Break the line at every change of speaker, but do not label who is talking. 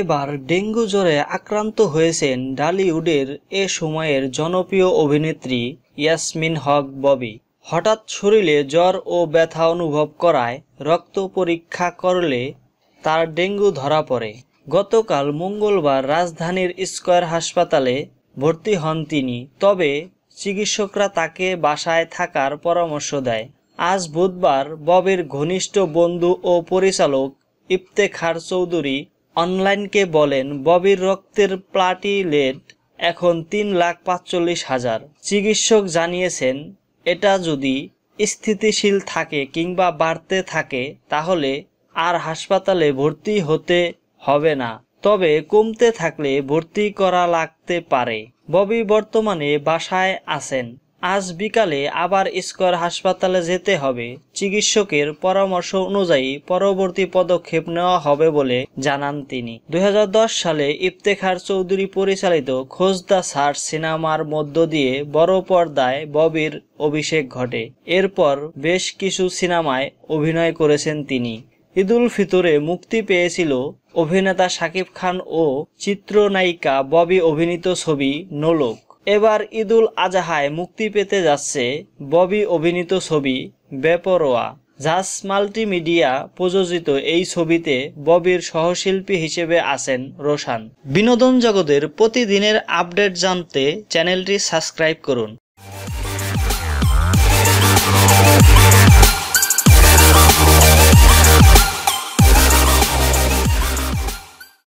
এবার ডেঙ্গু জ্বরে আক্রান্ত হয়েছেন ডালিউডের এ সময়ের জনপ্রিয় অভিনেত্রী ইয়াসমিন হক ববি হঠাৎ শরীরে জ্বর ও ব্যথা অনুভব করায় রক্ত পরীক্ষা করলে তার ডেঙ্গু ধরা পড়ে গতকাল মঙ্গলবার রাজধানীর স্কয়ার হাসপাতালে ভর্তি হন তিনি তবে চিকিৎসকরা তাকে বাসায় থাকার পরামর্শ দেয় আজ বুধবার ববের ঘনিষ্ঠ বন্ধু ও পরিচালক ইফতেখার চৌধুরী অনলাইনকে বলেন ববির রক্তের প্লাটিলেট এখন তিন লাখ পাঁচচল্লিশ হাজার চিকিৎসক জানিয়েছেন এটা যদি স্থিতিশীল থাকে কিংবা বাড়তে থাকে তাহলে আর হাসপাতালে ভর্তি হতে হবে না তবে কমতে থাকলে ভর্তি করা লাগতে পারে ববি বর্তমানে বাসায় আছেন আজ বিকালে আবার স্কোয়ার হাসপাতালে যেতে হবে চিকিৎসকের পরামর্শ অনুযায়ী পরবর্তী পদক্ষেপ নেওয়া হবে বলে জানান তিনি দুই সালে ইফতেখার চৌধুরী পরিচালিত খোঁজ দা সার সিনেমার মধ্য দিয়ে বড় পর্দায় ববির অভিষেক ঘটে এরপর বেশ কিছু সিনেমায় অভিনয় করেছেন তিনি ঈদুল ফিতরে মুক্তি পেয়েছিল অভিনেতা শাকিব খান ও চিত্রনায়িকা ববি অভিনীত ছবি নোলক এবার ঈদুল আজহায় মুক্তি পেতে যাচ্ছে ববি অভিনীত ছবি বেপরোয়া জাস মাল্টিমিডিয়া প্রযোজিত এই ছবিতে ববির সহশিল্পী হিসেবে আছেন রোশান বিনোদন জগতের প্রতিদিনের আপডেট জানতে চ্যানেলটি সাবস্ক্রাইব করুন